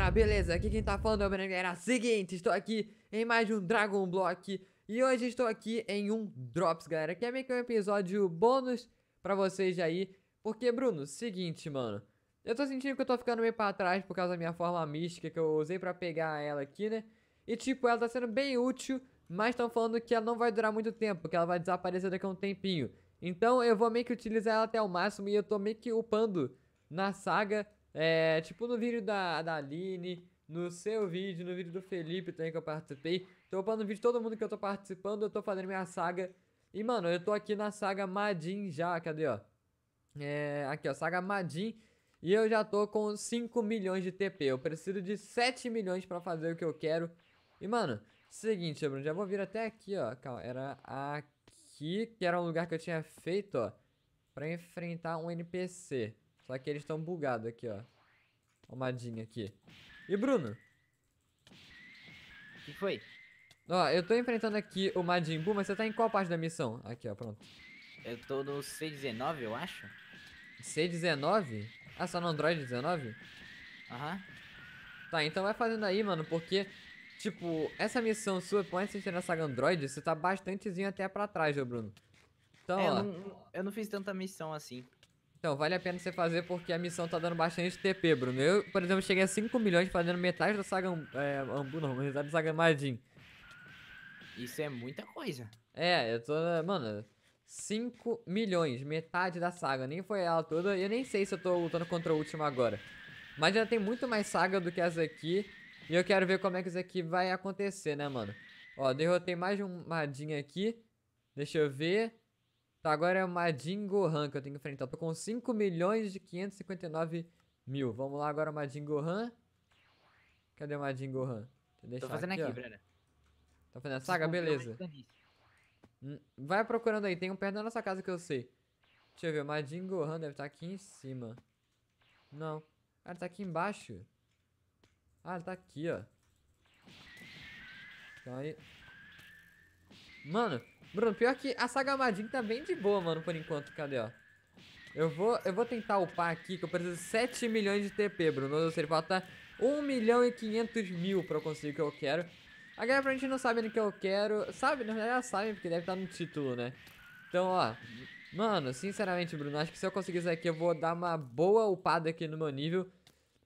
galera, beleza? Aqui quem tá falando é o Breno, galera. Seguinte, estou aqui em mais um Dragon Block e hoje estou aqui em um Drops, galera, que é meio que um episódio bônus pra vocês aí. Porque, Bruno, seguinte, mano, eu tô sentindo que eu tô ficando meio pra trás por causa da minha forma mística que eu usei pra pegar ela aqui, né? E, tipo, ela tá sendo bem útil, mas estão falando que ela não vai durar muito tempo, que ela vai desaparecer daqui a um tempinho. Então, eu vou meio que utilizar ela até o máximo e eu tô meio que upando na saga é, tipo no vídeo da, da Aline, no seu vídeo, no vídeo do Felipe também que eu participei. Tô upando vídeo de todo mundo que eu tô participando, eu tô fazendo minha saga. E, mano, eu tô aqui na saga Madin já, cadê, ó? É, aqui, ó, saga Madin. E eu já tô com 5 milhões de TP. Eu preciso de 7 milhões pra fazer o que eu quero. E, mano, seguinte, Bruno, já vou vir até aqui, ó. Calma, era aqui, que era um lugar que eu tinha feito, ó. Pra enfrentar um NPC. Só que eles estão bugados aqui, ó. Almadinha aqui. E Bruno? O que foi? Ó, eu tô enfrentando aqui o Majin Buu, mas você tá em qual parte da missão? Aqui, ó, pronto. Eu tô no C19, eu acho. C19? Ah, só no Android 19? Aham. Uhum. Tá, então vai fazendo aí, mano, porque, tipo, essa missão sua, por mais que saga nessa Android, você tá bastantezinho até pra trás, ô Bruno. Então, é, ó, eu, não, eu não fiz tanta missão assim. Então, vale a pena você fazer porque a missão tá dando bastante TP, Bruno. Eu, por exemplo, cheguei a 5 milhões fazendo metade da saga é, Ambu, não, metade da saga Majin. Isso é muita coisa. É, eu tô. Mano, 5 milhões, metade da saga. Nem foi ela toda. Eu nem sei se eu tô lutando contra a última agora. Mas já tem muito mais saga do que essa aqui. E eu quero ver como é que isso aqui vai acontecer, né, mano? Ó, derrotei mais um Madin aqui. Deixa eu ver. Tá, agora é o Majin Gohan que eu tenho que enfrentar. tô com 5 milhões de 559 mil. Vamos lá agora, Majin Gohan. Cadê o Majin Gohan? Deixa tô fazendo aqui, aqui tô fazendo a saga? Beleza. Hum, vai procurando aí, tem um perto da nossa casa que eu sei. Deixa eu ver, o Majin Gohan deve estar tá aqui em cima. Não. Ah, ele tá aqui embaixo. Ah, ele tá aqui, ó. Então aí... Mano, Bruno, pior que a saga Majin tá bem de boa, mano, por enquanto. Cadê, ó? Eu vou, eu vou tentar upar aqui, que eu preciso de 7 milhões de TP, Bruno. Ou seja, falta 1 milhão e 500 mil pra eu conseguir o que eu quero. A galera pra gente não sabe o que eu quero. Sabe, na verdade, sabe, porque deve estar tá no título, né? Então, ó... Mano, sinceramente, Bruno, acho que se eu conseguir isso aqui, eu vou dar uma boa upada aqui no meu nível.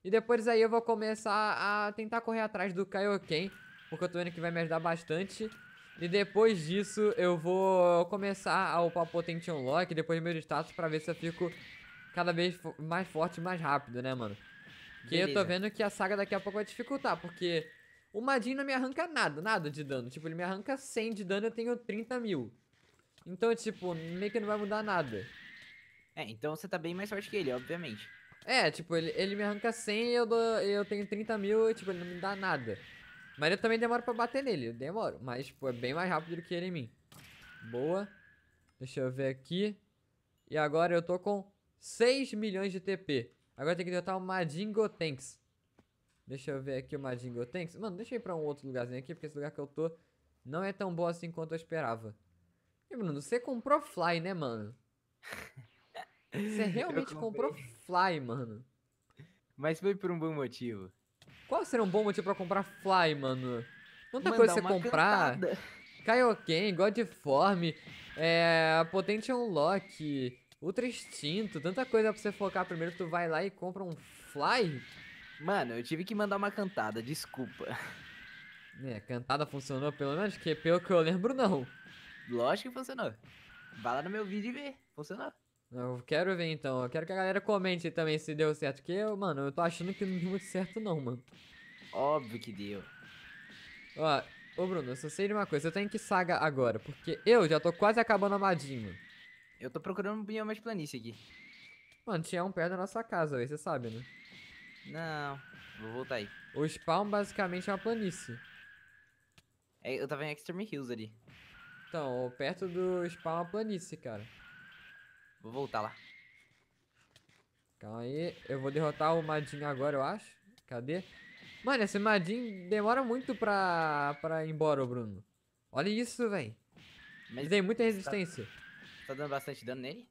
E depois aí eu vou começar a tentar correr atrás do Kaioken, porque eu tô vendo que vai me ajudar bastante. E depois disso eu vou começar a upar o Lock depois do meu status pra ver se eu fico cada vez mais forte e mais rápido, né, mano? porque eu tô vendo que a saga daqui a pouco vai dificultar, porque o Madin não me arranca nada, nada de dano. Tipo, ele me arranca 100 de dano e eu tenho 30 mil. Então, tipo, meio que não vai mudar nada. É, então você tá bem mais forte que ele, obviamente. É, tipo, ele, ele me arranca 100 e eu, dou, eu tenho 30 mil e, tipo, ele não me dá nada. Mas eu também demoro pra bater nele, eu demoro. Mas, tipo, é bem mais rápido do que ele em mim. Boa. Deixa eu ver aqui. E agora eu tô com 6 milhões de TP. Agora tem que derrotar o Madingo Tanks. Deixa eu ver aqui o Madingo Tanks. Mano, deixa eu ir pra um outro lugarzinho aqui, porque esse lugar que eu tô não é tão bom assim quanto eu esperava. E, Bruno, você comprou Fly, né, mano? Você realmente comprou Fly, mano. Mas foi por um bom motivo. Qual seria um bom motivo pra comprar Fly, mano? Tanta coisa você comprar. Cantada. Kaioken, Godform, é, Potente Unlock, Ultra Instinto, tanta coisa pra você focar primeiro, tu vai lá e compra um Fly. Mano, eu tive que mandar uma cantada, desculpa. É, cantada funcionou pelo menos, que pelo que eu lembro não. Lógico que funcionou. Vai lá no meu vídeo e vê, funcionou. Eu quero ver então. Eu quero que a galera comente também se deu certo. Porque, eu, mano, eu tô achando que não deu muito certo, não, mano. Óbvio que deu. Ó, ô Bruno, eu só sei de uma coisa. Eu tenho que saga agora. Porque eu já tô quase acabando a Eu tô procurando um bioma de planície aqui. Mano, tinha um perto da nossa casa, você sabe, né? Não, vou voltar aí. O spawn basicamente é uma planície. É, eu tava em Extreme Hills ali. Então, perto do spawn é uma planície, cara. Vou voltar lá. Calma aí. Eu vou derrotar o Madin agora, eu acho. Cadê? Mano, esse Madin demora muito pra, pra ir embora, Bruno. Olha isso, velho. Mas tem muita resistência. Tá, tá, dando bastante dano nele?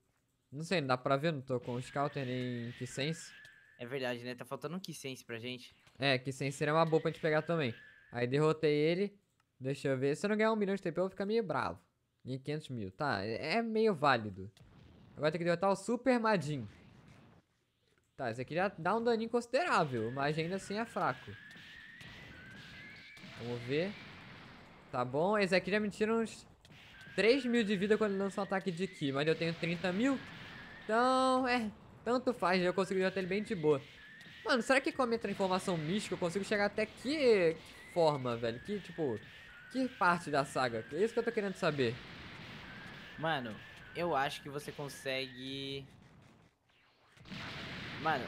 Não sei, não dá pra ver, não tô com o Scouter nem Kissense. É verdade, né? Tá faltando um Kissense pra gente. É, Kissense seria uma boa pra gente pegar também. Aí derrotei ele. Deixa eu ver. Se eu não ganhar um milhão de TP, eu vou ficar meio bravo. E 500 mil. Tá, é meio válido. Agora tem que derrotar o Super Madin. Tá, esse aqui já dá um daninho considerável, mas ainda assim é fraco. Vamos ver. Tá bom, esse aqui já me tira uns 3 mil de vida quando lança um ataque de Ki, mas eu tenho 30 mil. Então, é, tanto faz, eu consigo derrotar ele bem de boa. Mano, será que com a minha transformação mística eu consigo chegar até que, que forma, velho? Que, tipo, que parte da saga? É isso que eu tô querendo saber. Mano, eu acho que você consegue... Mano,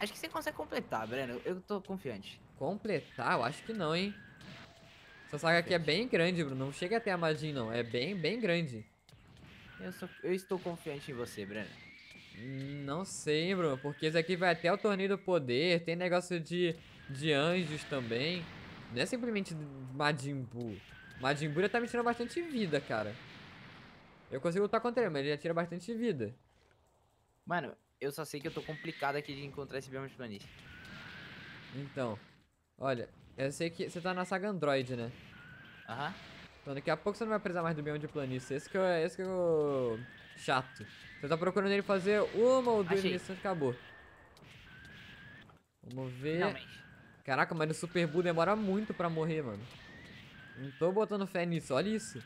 acho que você consegue completar, Breno. Eu tô confiante. Completar? Eu acho que não, hein? Essa saga aqui é bem grande, Bruno. Não chega até a Majin, não. É bem, bem grande. Eu, sou... eu estou confiante em você, Breno. Hum, não sei, Bruno, porque isso aqui vai até o torneio do poder, tem negócio de, de anjos também. Não é simplesmente Majin Buu. Majin Buu já tá me tirando bastante vida, cara. Eu consigo lutar contra ele, mas ele atira bastante de vida. Mano, eu só sei que eu tô complicado aqui de encontrar esse bioma de planície. Então, olha, eu sei que você tá na saga Android, né? Aham. Então daqui a pouco você não vai precisar mais do bioma de planície. Esse que é, esse que é chato. Você tá procurando ele fazer uma ou duas missões e acabou. Vamos ver. Finalmente. Caraca, mas o Super Bull demora muito pra morrer, mano. Não tô botando fé nisso, olha isso.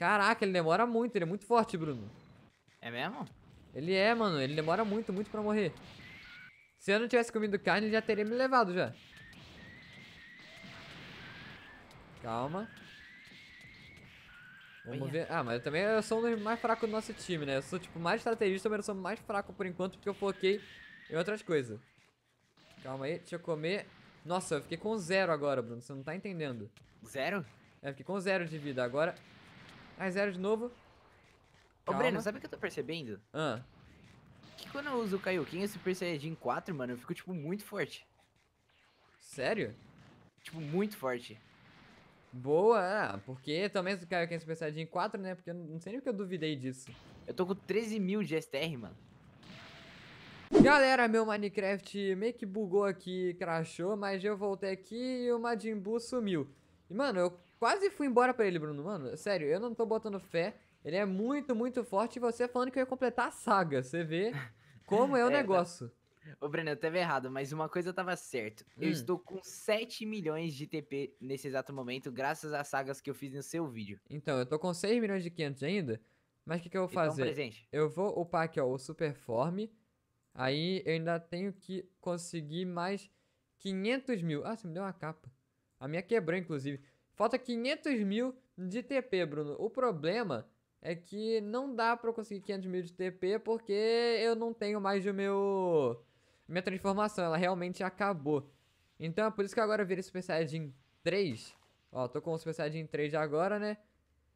Caraca, ele demora muito, ele é muito forte, Bruno. É mesmo? Ele é, mano, ele demora muito, muito pra morrer. Se eu não tivesse comido carne, ele já teria me levado já. Calma. Vamos ver. Ah, mas eu também eu sou um dos mais fracos do nosso time, né? Eu sou, tipo, mais estrategista, mas eu sou mais fraco por enquanto, porque eu foquei em outras coisas. Calma aí, deixa eu comer. Nossa, eu fiquei com zero agora, Bruno. Você não tá entendendo. Zero? É, fiquei com zero de vida. Agora mais zero de novo. Ô, Breno, sabe o que eu tô percebendo? Ah. Que quando eu uso o Kaioken, esse Super Saiyajin 4, mano, eu fico, tipo, muito forte. Sério? Tipo, muito forte. Boa, é, porque também o Kaioken Super Saiyajin 4, né? Porque eu não sei nem o que eu duvidei disso. Eu tô com 13 mil de STR, mano. Galera, meu Minecraft meio que bugou aqui, crashou, mas eu voltei aqui e o Majin Buu sumiu. E, mano, eu Quase fui embora pra ele, Bruno. Mano, sério, eu não tô botando fé. Ele é muito, muito forte. E você falando que eu ia completar a saga. Você vê como é o é, tá. negócio. Tá... Ô, Breno, eu tava errado, mas uma coisa tava certa. Hum. Eu estou com 7 milhões de TP nesse exato momento, graças às sagas que eu fiz no seu vídeo. Então, eu tô com 6 milhões de 500 ainda. Mas o que, que eu vou então, fazer? Então, presente. Eu vou upar aqui, ó, o Superform. Aí eu ainda tenho que conseguir mais 500 mil. Ah, você me deu uma capa. A minha quebrou, inclusive. Falta 500 mil de TP, Bruno. O problema é que não dá pra eu conseguir 500 mil de TP porque eu não tenho mais o meu... Minha transformação, ela realmente acabou. Então é por isso que agora eu virei Super Saiyajin 3. Ó, tô com o Super Saiyajin 3 já agora, né?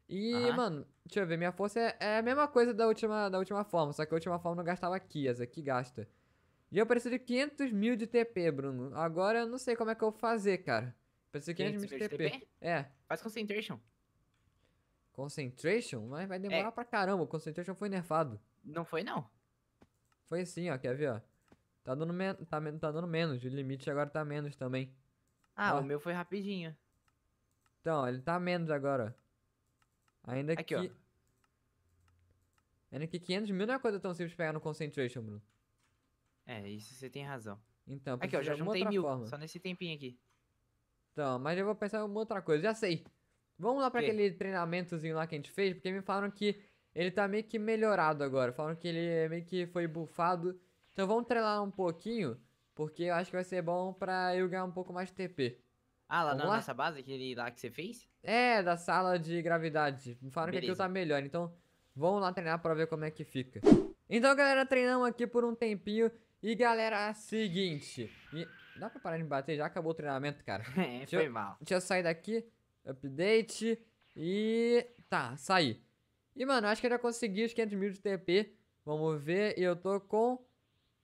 E, mano, deixa eu ver, minha força é, é, a mesma coisa da última, da última forma, só que a última forma não gastava kias aqui é gasta. E eu preciso de 500 mil de TP, Bruno. Agora eu não sei como é que eu vou fazer, cara. Pensei que era de TP. É. Faz concentration. Concentration? Mas vai demorar é. pra caramba. O concentration foi nerfado. Não foi, não. Foi sim, ó. Quer ver, ó? Tá dando, men tá, tá dando menos. O limite agora tá menos também. Ah, ó. o meu foi rapidinho. Então, ele tá menos agora, Ainda Aqui, que... Ó. Ainda que 500 mil não é coisa tão simples de pegar no concentration, Bruno. É, isso você tem razão. Então, aqui, ó, já juntei mil, forma. só nesse tempinho aqui. Então, mas eu vou pensar em uma outra coisa. Já sei. Vamos lá para aquele treinamentozinho lá que a gente fez, porque me falaram que ele tá meio que melhorado agora. Falaram que ele é meio que foi bufado. Então vamos treinar um pouquinho, porque eu acho que vai ser bom pra eu ganhar um pouco mais de TP. Ah, lá vamos na lá? nossa base, aquele lá que você fez? É, da sala de gravidade. Me falaram Beleza. que aquilo tá melhor, então vamos lá treinar pra ver como é que fica. Então, galera, treinamos aqui por um tempinho. E, galera, é seguinte... E... Dá pra parar de me bater? Já acabou o treinamento, cara. É, foi eu, mal. Deixa eu sair daqui. Update. E... Tá, saí. E, mano, acho que eu já consegui os 500 mil de TP. Vamos ver. E eu tô com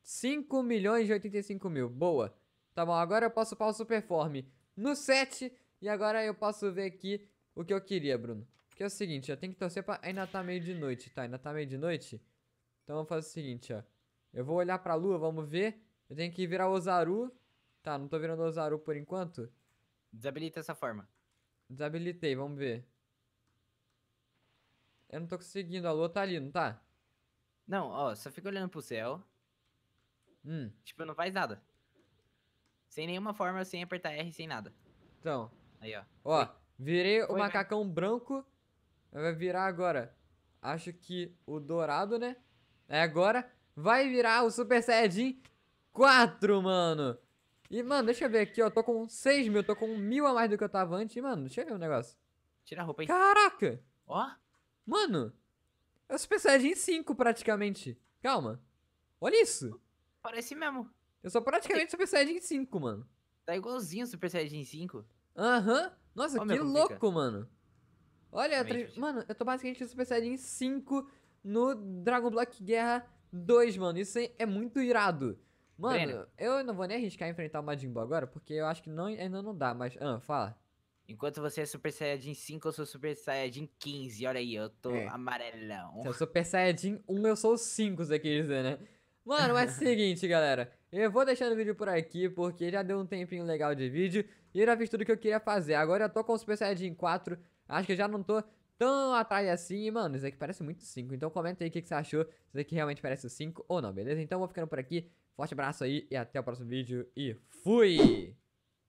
5 milhões e 85 mil. Boa. Tá bom, agora eu posso upar o Superform no 7. E agora eu posso ver aqui o que eu queria, Bruno. Que é o seguinte, eu tenho que torcer pra... Ainda tá meio de noite, tá? Ainda tá meio de noite. Então vamos fazer o seguinte, ó. Eu vou olhar pra lua, vamos ver. Eu tenho que virar o Ozaru Tá, não tô virando o Zaru por enquanto. Desabilita essa forma. Desabilitei, vamos ver. Eu não tô conseguindo, a lua tá ali, não tá? Não, ó, só fica olhando pro céu. Hum. Tipo, não faz nada. Sem nenhuma forma, sem apertar R, sem nada. Então. Aí, ó. Ó, Foi. virei Foi, o né? macacão branco. Vai virar agora. Acho que o dourado, né? É agora. Vai virar o Super Saiyajin 4, mano. E, mano, deixa eu ver aqui, ó. Tô com 6 mil, tô com 1 mil a mais do que eu tava antes. E, mano, deixa eu ver um negócio. Tira a roupa aí. Caraca! Ó. Mano, é o Super Saiyajin 5 praticamente. Calma. Olha isso. Parece mesmo. Eu sou praticamente Super Saiyajin 5, mano. Tá igualzinho o Super Saiyajin 5. Aham. Uhum. Nossa, oh, que louco, fica. mano. Olha, tra... É mano, eu tô basicamente Super Saiyajin 5 no Dragon Block Guerra 2, mano. Isso é, é muito irado. Mano, eu não vou nem arriscar enfrentar o Majin Buu agora, porque eu acho que não, ainda não dá, mas. Ah, fala. Enquanto você é Super Saiyajin 5, eu sou Super Saiyajin 15. Olha aí, eu tô é. amarelão. Se eu sou Super Saiyajin 1, eu sou o 5, você quer dizer, né? Mano, mas é seguinte, galera. Eu vou deixando o vídeo por aqui, porque já deu um tempinho legal de vídeo. E eu já fiz tudo que eu queria fazer. Agora eu tô com o Super Saiyajin 4. Acho que eu já não tô tão atrás é assim, mano, isso aqui parece muito 5. Então comenta aí o que, que você achou, se isso aqui realmente parece 5 ou não, beleza? Então vou ficando por aqui, forte abraço aí e até o próximo vídeo e fui!